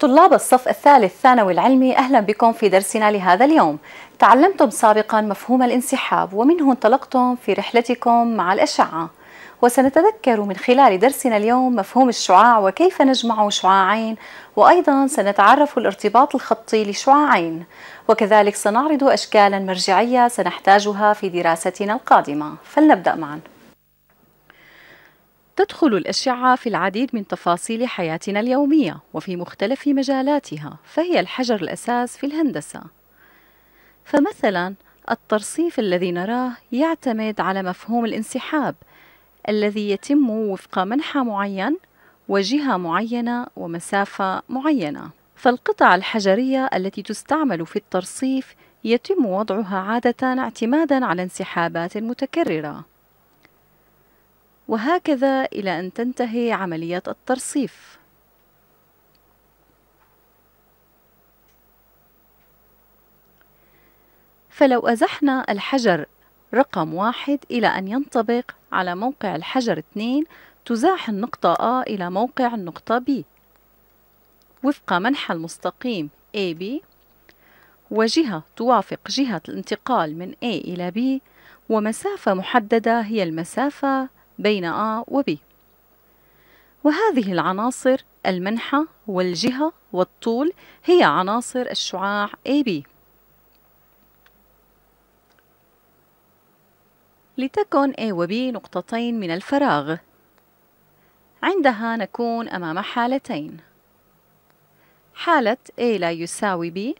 طلاب الصف الثالث ثانوي العلمي أهلا بكم في درسنا لهذا اليوم تعلمتم سابقا مفهوم الانسحاب ومنه انطلقتم في رحلتكم مع الأشعة وسنتذكر من خلال درسنا اليوم مفهوم الشعاع وكيف نجمع شعاعين وأيضا سنتعرف الارتباط الخطي لشعاعين وكذلك سنعرض أشكالا مرجعية سنحتاجها في دراستنا القادمة فلنبدأ معا تدخل الأشعة في العديد من تفاصيل حياتنا اليومية وفي مختلف مجالاتها فهي الحجر الأساس في الهندسة فمثلا الترصيف الذي نراه يعتمد على مفهوم الانسحاب الذي يتم وفق منحى معين وجهة معينة ومسافة معينة فالقطع الحجرية التي تستعمل في الترصيف يتم وضعها عادة اعتمادا على انسحابات متكررة وهكذا إلى أن تنتهي عملية الترصيف فلو أزحنا الحجر رقم واحد إلى أن ينطبق على موقع الحجر 2 تزاح النقطة A إلى موقع النقطة B وفق منحى المستقيم AB وجهة توافق جهة الانتقال من A إلى B ومسافة محددة هي المسافة بين A و B وهذه العناصر المنحى والجهة والطول هي عناصر الشعاع AB لتكن A و B نقطتين من الفراغ عندها نكون أمام حالتين حالة A لا يساوي B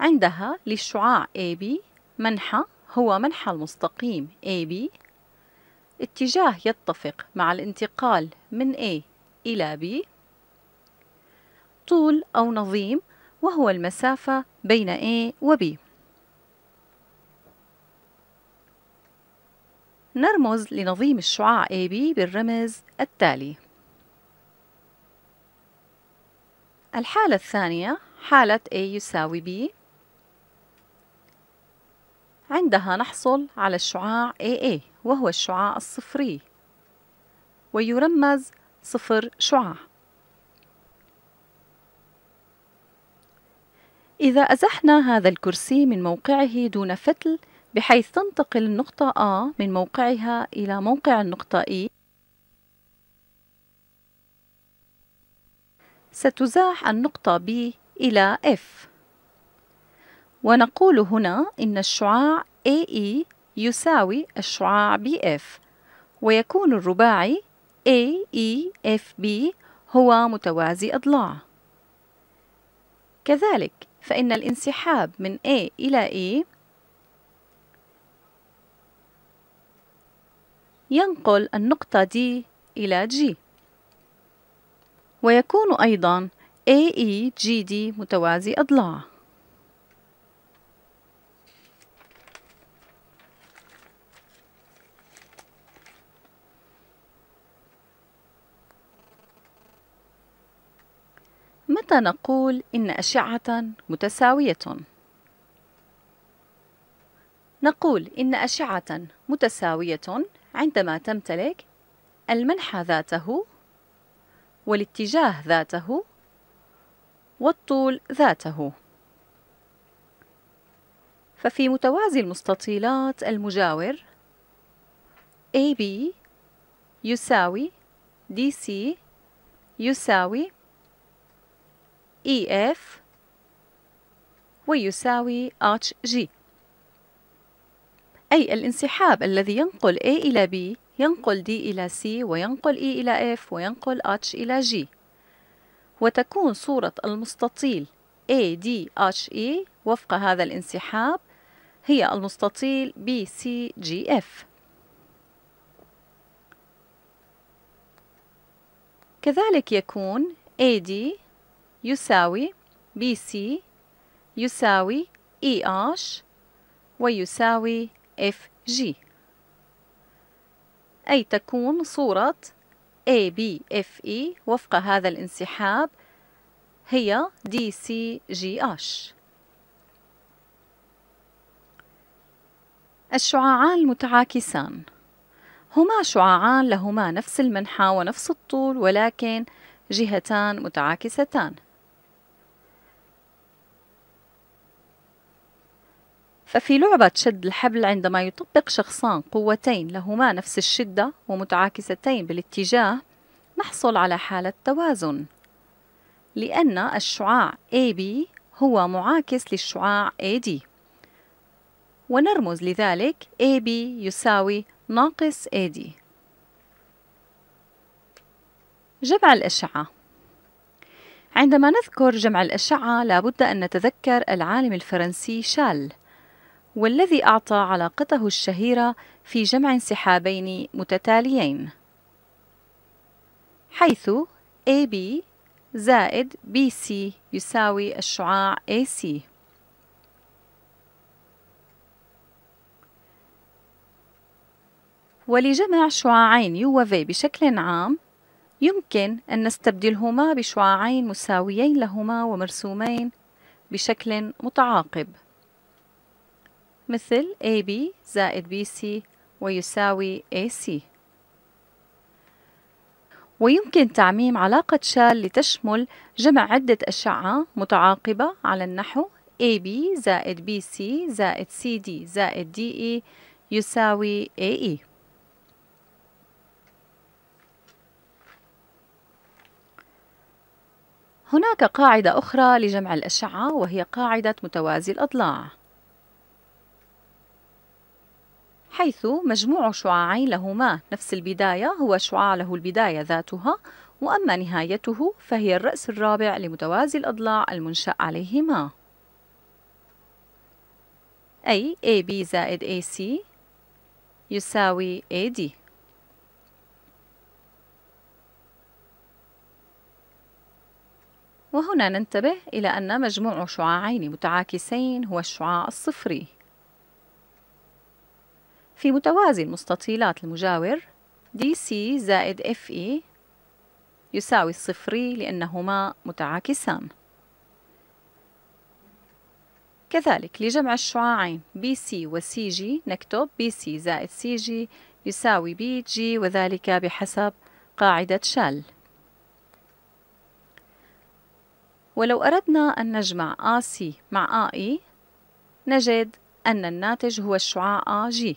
عندها للشعاع AB منحى هو منحى المستقيم AB اتجاه يتفق مع الانتقال من A إلى B طول أو نظيم وهو المسافة بين A و B نرمز لنظيم الشعاع AB بالرمز التالي الحالة الثانية حالة A يساوي B عندها نحصل على الشعاع AA وهو الشعاع الصفري ويرمز صفر شعاع إذا أزحنا هذا الكرسي من موقعه دون فتل بحيث تنتقل النقطة A من موقعها إلى موقع النقطة E ستزاح النقطة B إلى F ونقول هنا إن الشعاع AE يساوي الشعاع BF ويكون الرباعي AEFB هو متوازي أضلاع كذلك فإن الانسحاب من A إلى E ينقل النقطة D إلى G ويكون أيضا AEGD متوازي أضلاع متى نقول إن أشعة متساوية؟ نقول إن أشعة متساوية عندما تمتلك المنحى ذاته والاتجاه ذاته والطول ذاته ففي متوازي المستطيلات المجاور AB يساوي DC يساوي EF ويساوي HG أي الانسحاب الذي ينقل A إلى B ينقل D إلى C وينقل E إلى F وينقل H إلى G وتكون صورة المستطيل ADHE وفق هذا الانسحاب هي المستطيل BCGF كذلك يكون AD يساوي BC يساوي EH ويساوي اف جي أي تكون صورة ABFE وفق هذا الانسحاب هي DCGH الشعاعان المتعاكسان هما شعاعان لهما نفس المنحى ونفس الطول ولكن جهتان متعاكستان ففي لعبة شد الحبل عندما يطبق شخصان قوتين لهما نفس الشدة ومتعاكستين بالاتجاه نحصل على حالة توازن لأن الشعاع AB هو معاكس للشعاع AD ونرمز لذلك AB يساوي ناقص AD جمع الأشعة عندما نذكر جمع الأشعة لابد أن نتذكر العالم الفرنسي شال والذي أعطى علاقته الشهيرة في جمع انسحابين متتاليين حيث AB زائد BC يساوي الشعاع AC ولجمع شعاعين U و V بشكل عام يمكن أن نستبدلهما بشعاعين مساويين لهما ومرسومين بشكل متعاقب مثل AB زائد BC ويساوي AC ويمكن تعميم علاقة شال لتشمل جمع عدة أشعة متعاقبة على النحو AB زائد BC زائد CD زائد DE يساوي AE هناك قاعدة أخرى لجمع الأشعة وهي قاعدة متوازي الأضلاع حيث مجموع شعاعين لهما نفس البداية هو شعاع له البداية ذاتها وأما نهايته فهي الرأس الرابع لمتوازي الأضلاع المنشأ عليهما أي AB زائد AC يساوي AD وهنا ننتبه إلى أن مجموع شعاعين متعاكسين هو الشعاع الصفري في متوازي المستطيلات المجاور دي سي زائد FE يساوي الصفري لأنهما متعاكسان كذلك لجمع الشعاعين BC سي وسي جي نكتب BC سي زائد سي جي يساوي BG جي وذلك بحسب قاعدة شال ولو أردنا أن نجمع آ سي مع AE إي نجد أن الناتج هو الشعاع آ جي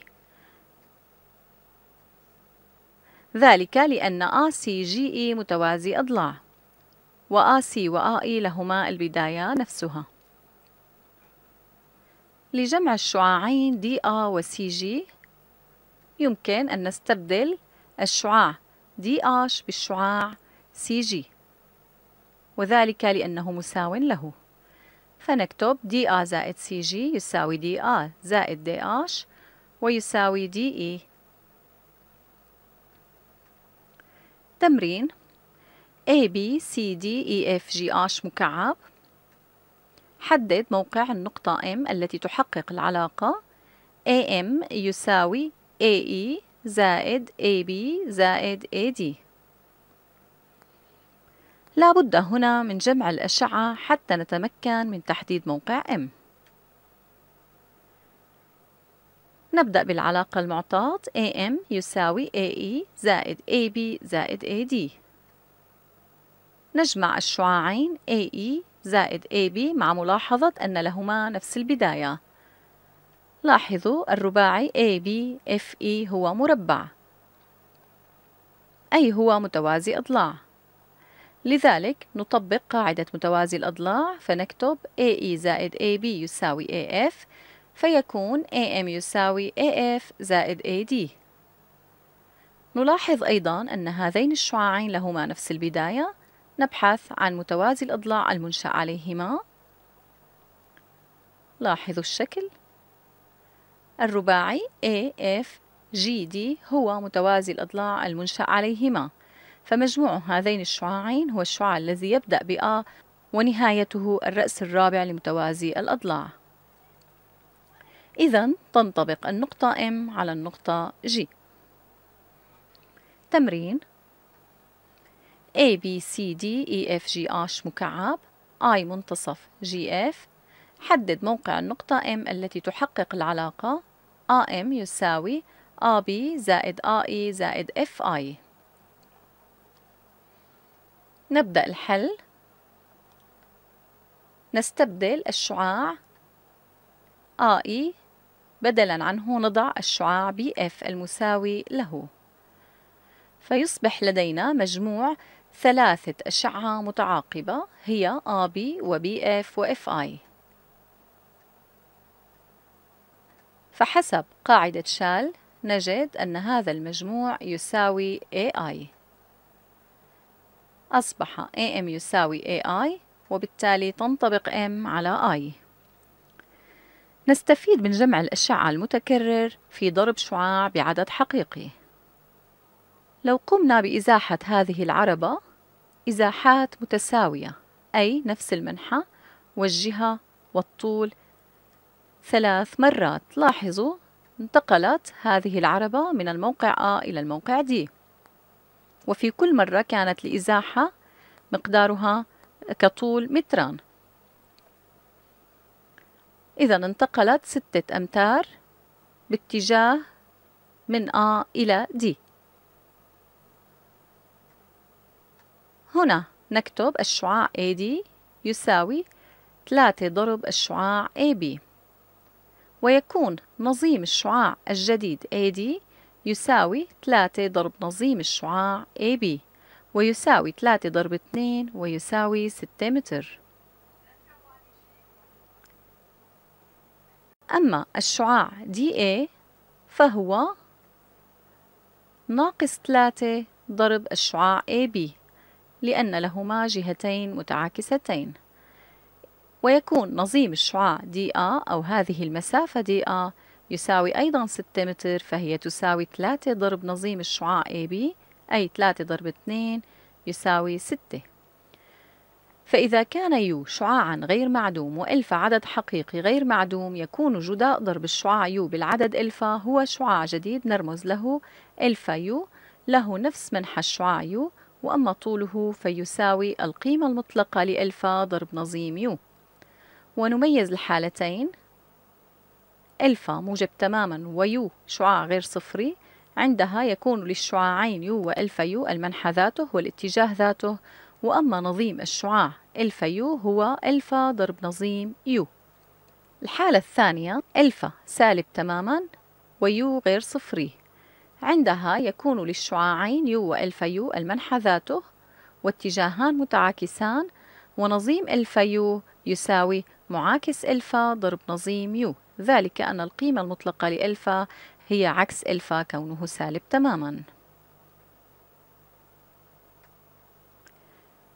ذلك لأن آ جي إي متوازي أضلاع وآ سي وآ لهما البداية نفسها لجمع الشعاعين دي آ وسي جي يمكن أن نستبدل الشعاع دي آش بالشعاع سي جي وذلك لأنه مساو له فنكتب دي آ زائد سي جي يساوي دي آ زائد دي آش ويساوي دي إي تمرين A B C D E F G H مكعب حدد موقع النقطة M التي تحقق العلاقة AM يساوي AE زائد AB زائد AD لا بد هنا من جمع الأشعة حتى نتمكن من تحديد موقع M نبدأ بالعلاقة المعطاة AM يساوي AE زائد AB زائد AD نجمع الشعاعين AE زائد AB مع ملاحظة أن لهما نفس البداية لاحظوا الرباعي AB FE هو مربع أي هو متوازي أضلاع لذلك نطبق قاعدة متوازي الأضلاع فنكتب AE زائد AB يساوي AF فيكون AM يساوي AF زائد AD نلاحظ أيضا أن هذين الشعاعين لهما نفس البداية نبحث عن متوازي الأضلاع المنشأ عليهما لاحظوا الشكل الرباعي AFGD هو متوازي الأضلاع المنشأ عليهما فمجموع هذين الشعاعين هو الشعاع الذي يبدأ بـA ونهايته الرأس الرابع لمتوازي الأضلاع إذا تنطبق النقطة M على النقطة G تمرين A B C D E F G H مكعب I منتصف G F حدد موقع النقطة M التي تحقق العلاقة A M يساوي A B زائد A E زائد F I نبدأ الحل نستبدل الشعاع A E بدلا عنه نضع الشعاع BF المساوي له فيصبح لدينا مجموع ثلاثة أشعة متعاقبة هي AB و FI فحسب قاعدة شال نجد أن هذا المجموع يساوي AI أصبح AM يساوي AI وبالتالي تنطبق M على I نستفيد من جمع الأشعة المتكرر في ضرب شعاع بعدد حقيقي لو قمنا بإزاحة هذه العربة إزاحات متساوية أي نفس المنحة والجهة والطول ثلاث مرات لاحظوا انتقلت هذه العربة من الموقع A إلى الموقع D وفي كل مرة كانت الإزاحة مقدارها كطول متران إذا انتقلت ستة أمتار باتجاه من A إلى D هنا نكتب الشعاع AD يساوي 3 ضرب الشعاع AB ويكون نظيم الشعاع الجديد AD يساوي 3 ضرب نظيم الشعاع AB ويساوي 3 ضرب 2 ويساوي 6 متر أما الشعاع DA فهو ناقص 3 ضرب الشعاع AB لأن لهما جهتين متعاكستين ويكون نظيم الشعاع DA أو هذه المسافة DA يساوي أيضا 6 متر فهي تساوي 3 ضرب نظيم الشعاع AB أي 3 ضرب 2 يساوي 6 فإذا كان يو شعاعا غير معدوم وألفا عدد حقيقي غير معدوم يكون جداء ضرب الشعاع يو بالعدد ألفا هو شعاع جديد نرمز له ألفا يو له نفس منحى الشعاع يو وأما طوله فيساوي القيمة المطلقة لألفا ضرب نظيم يو ونميز الحالتين ألفا موجب تماما ويو شعاع غير صفري عندها يكون للشعاعين يو وألفا يو المنحى ذاته والاتجاه ذاته وأما نظيم الشعاع ألفا يو هو ألفا ضرب نظيم يو الحالة الثانية ألفا سالب تماما ويو غير صفري عندها يكون للشعاعين يو وألفا يو المنحى ذاته واتجاهان متعاكسان ونظيم ألفا يو يساوي معاكس ألفا ضرب نظيم يو ذلك أن القيمة المطلقة لألفا هي عكس ألفا كونه سالب تماماً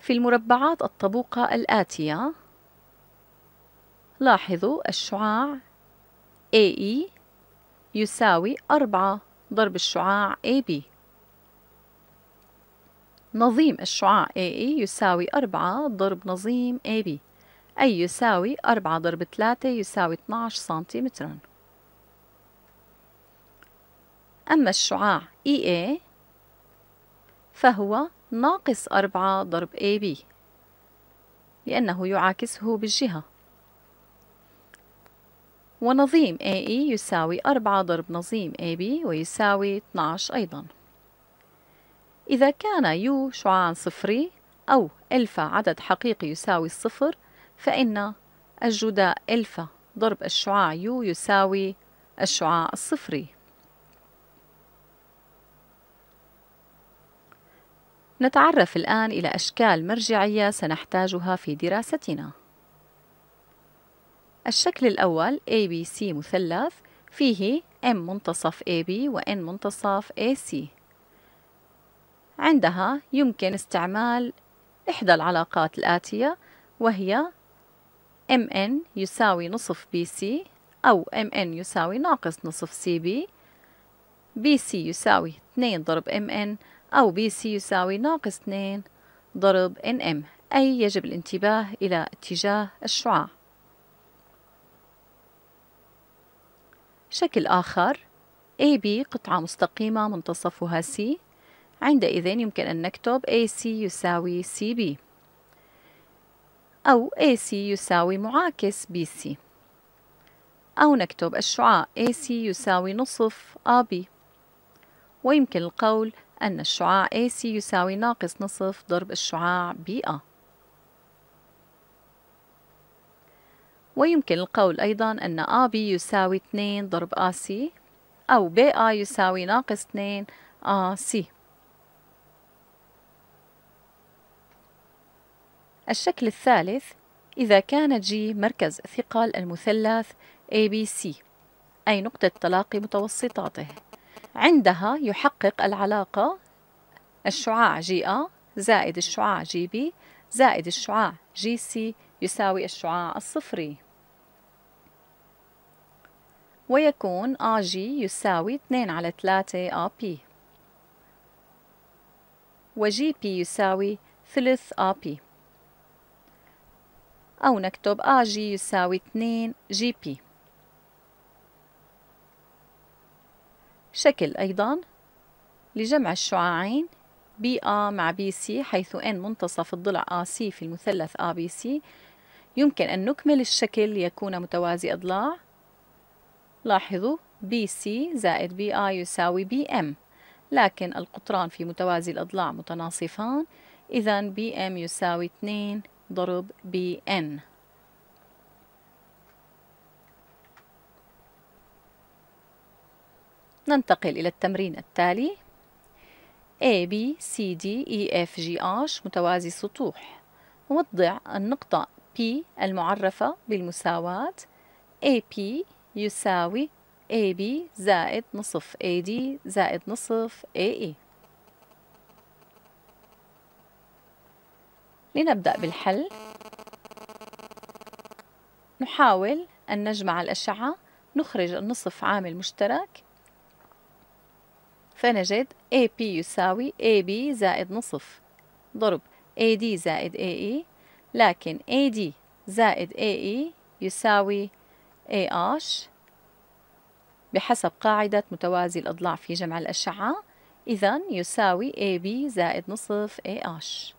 في المربعات الطبوقة الآتية لاحظوا الشعاع AE يساوي 4 ضرب الشعاع AB نظيم الشعاع AE يساوي 4 ضرب نظيم AB أي يساوي 4 ضرب 3 يساوي 12 سنتيمترا أما الشعاع EA فهو ناقص أربعة ضرب AB لأنه يعاكسه بالجهة ونظيم AE يساوي أربعة ضرب نظيم AB ويساوي 12 أيضا إذا كان U شعاع صفري أو ألفا عدد حقيقي يساوي الصفر فإن الجداء ألفا ضرب الشعاع U يساوي الشعاع الصفري نتعرف الآن إلى أشكال مرجعية سنحتاجها في دراستنا الشكل الأول ABC مثلث فيه M منتصف AB و N منتصف AC عندها يمكن استعمال إحدى العلاقات الآتية وهي MN يساوي نصف BC أو MN يساوي ناقص نصف CB BC يساوي 2 ضرب MN أو بي سي يساوي ناقص 2 ضرب ان ام أي يجب الانتباه إلى اتجاه الشعاع شكل آخر AB قطعة مستقيمة منتصفها C عندئذ يمكن أن نكتب AC يساوي CB أو AC يساوي معاكس BC أو نكتب الشعاع AC يساوي نصف AB ويمكن القول أن الشعاع AC يساوي ناقص نصف ضرب الشعاع BA ويمكن القول أيضا أن AB يساوي 2 ضرب AC أو BA يساوي ناقص 2 AC الشكل الثالث إذا كان G مركز ثقل المثلث ABC أي نقطة تلاقي متوسطاته عندها يحقق العلاقة الشعاع جي جيئة زائد الشعاع جي بي زائد الشعاع جي سي يساوي الشعاع الصفري ويكون AG يساوي 2 على 3 AP وجي بي يساوي ثلث AP أو نكتب AG يساوي 2 جي بي شكل أيضا لجمع الشعاعين بي آ مع بي سي حيث N منتصف الضلع AC في المثلث ABC يمكن أن نكمل الشكل ليكون متوازي أضلاع لاحظوا BC زائد BI يساوي BM لكن القطران في متوازي الأضلاع متناصفان إذا BM يساوي 2 ضرب BN ننتقل إلى التمرين التالي A B C D E F G H متوازي السطوح وضع النقطة P المعرفة بالمساواة AP يساوي AB زائد نصف AD زائد نصف AE لنبدأ بالحل نحاول أن نجمع الأشعة نخرج النصف عامل مشترك فنجد AP يساوي AB زائد نصف ضرب AD زائد AE لكن AD زائد AE يساوي AH بحسب قاعدة متوازي الأضلاع في جمع الأشعة إذا يساوي AB زائد نصف AH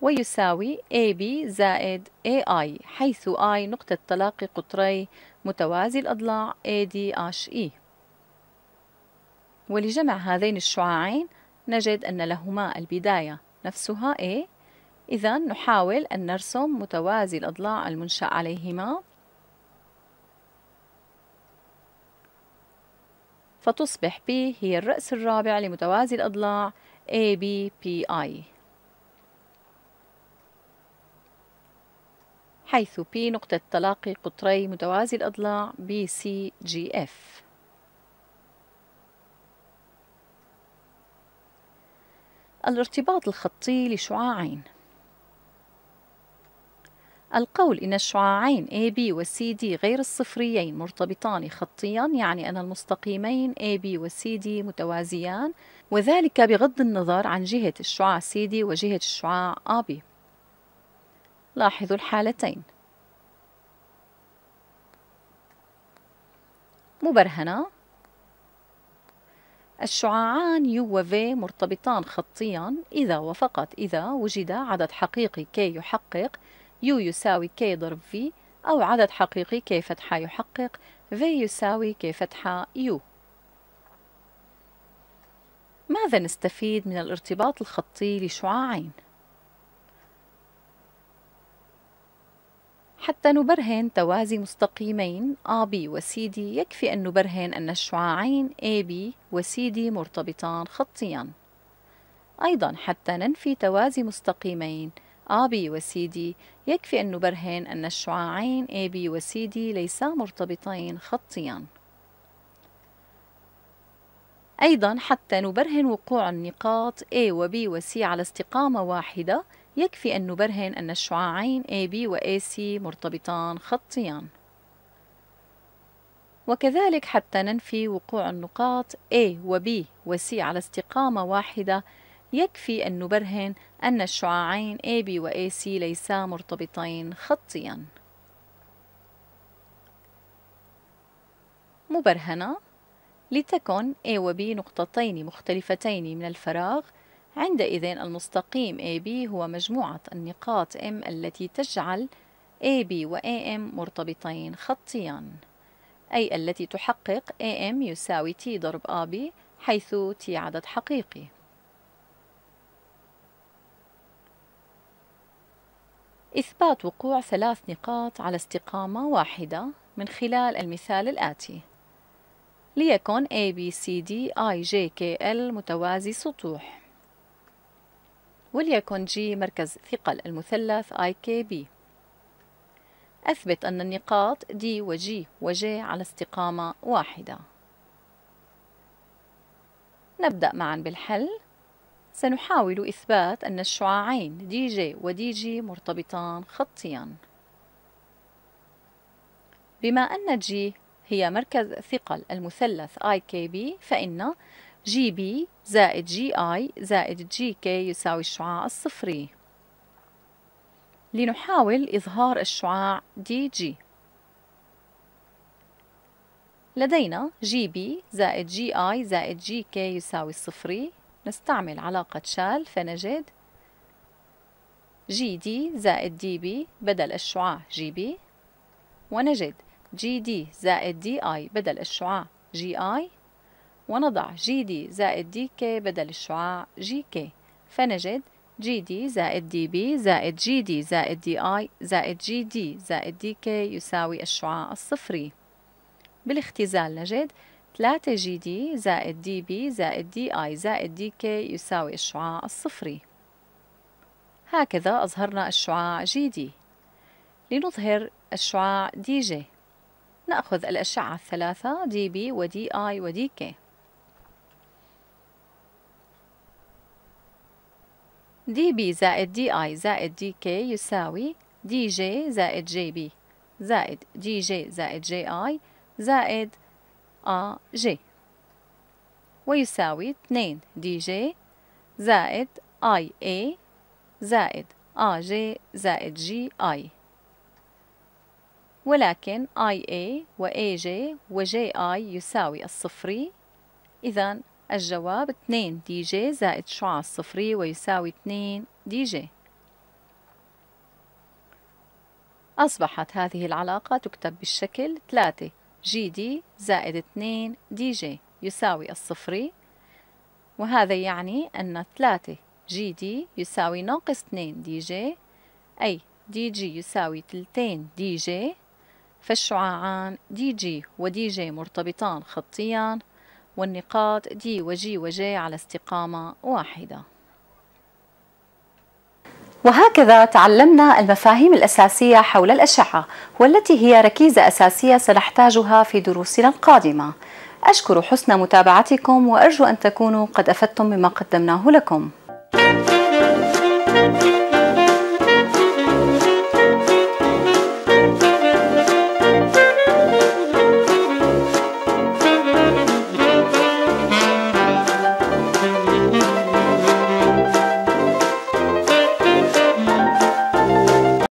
ويساوي AB زائد AI حيث I نقطة تلاقي قطري متوازي الأضلاع ADHE ولجمع هذين الشعاعين نجد أن لهما البداية نفسها A إذا نحاول أن نرسم متوازي الأضلاع المنشأ عليهما فتصبح P هي الرأس الرابع لمتوازي الأضلاع ABPI حيث P نقطة تلاقي قطري متوازي الأضلاع BCGF الارتباط الخطي لشعاعين القول إن الشعاعين AB و CD غير الصفريين مرتبطان خطيا يعني أن المستقيمين AB و CD متوازيان وذلك بغض النظر عن جهة الشعاع CD وجهة الشعاع AB لاحظوا الحالتين مبرهنة الشعاعان U و V مرتبطان خطيا إذا وفقط إذا وجد عدد حقيقي K يحقق U يساوي K ضرب V أو عدد حقيقي K فتحة يحقق V يساوي K فتحة U ماذا نستفيد من الارتباط الخطي لشعاعين؟ حتى نبرهن توازي مستقيمين AB وCD يكفي أن نبرهن أن الشعاعين AB وCD مرتبطان خطياً أيضا حتى ننفي توازي مستقيمين AB وCD يكفي أن نبرهن أن الشعاعين AB وCD ليسا مرتبطين خطياً أيضا حتى نبرهن وقوع النقاط A و وC على استقامة واحدة يكفي أن نبرهن أن الشعاعين AB و AC مرتبطان خطياً وكذلك حتى ننفي وقوع النقاط A و B و C على استقامة واحدة يكفي أن نبرهن أن الشعاعين AB و AC ليسا مرتبطين خطياً مبرهنة لتكن A و B نقطتين مختلفتين من الفراغ عندئذ المستقيم AB هو مجموعة النقاط M التي تجعل AB و AM مرتبطين خطياً أي التي تحقق AM يساوي T ضرب AB حيث T عدد حقيقي إثبات وقوع ثلاث نقاط على استقامة واحدة من خلال المثال الآتي ليكن ABCDIJKL متوازي سطوح وليكن جي مركز ثقل المثلث اي كي بي أثبت أن النقاط D وG وجي على استقامة واحدة نبدأ معا بالحل سنحاول إثبات أن الشعاعين DJ وDG مرتبطان خطيا بما أن G هي مركز ثقل المثلث IKB فإن جي بي زائد جي اي زائد جي كي يساوي الشعاع الصفري لنحاول إظهار الشعاع دي جي لدينا جي بي زائد جي اي زائد جي كي يساوي الصفري نستعمل علاقة شال فنجد جي دي زائد دي بي بدل الشعاع جي بي ونجد جي دي زائد دي اي بدل الشعاع جي اي ونضع جي دي زائد دي كي بدل الشعاع جي كي فنجد جي دي زائد دي بي زائد جي دي زائد دي اي زائد جي دي زائد دي كي يساوي الشعاع الصفري بالاختزال نجد 3 جي دي زائد دي بي زائد دي اي زائد دي كي يساوي الشعاع الصفري هكذا أظهرنا الشعاع جي دي لنظهر الشعاع دي جي نأخذ الأشعة الثلاثة دي بي ودي آي ودي كي دي بي زائد دي اي زائد دي كي يساوي دي جي زائد جي بي زائد دي جي زائد جي اي زائد ا جي ويساوي 2 دي جي زائد اي اي زائد ا جي زائد جي اي ولكن IA و AJ و JI يساوي الصفري إذن الجواب 2 دي جي زائد شعاع الصفري ويساوي 2 دي جي أصبحت هذه العلاقة تكتب بالشكل 3 جي دي زائد 2 دي جي يساوي الصفري وهذا يعني أن 3 جي دي يساوي ناقص 2 دي جي أي دي جي يساوي تلتين دي جي فالشعاعان دي جي ودي جي مرتبطان خطيا والنقاط دي وجي وجي على استقامة واحدة وهكذا تعلمنا المفاهيم الأساسية حول الأشعة والتي هي ركيزة أساسية سنحتاجها في دروسنا القادمة أشكر حسن متابعتكم وأرجو أن تكونوا قد أفدتم مما قدمناه لكم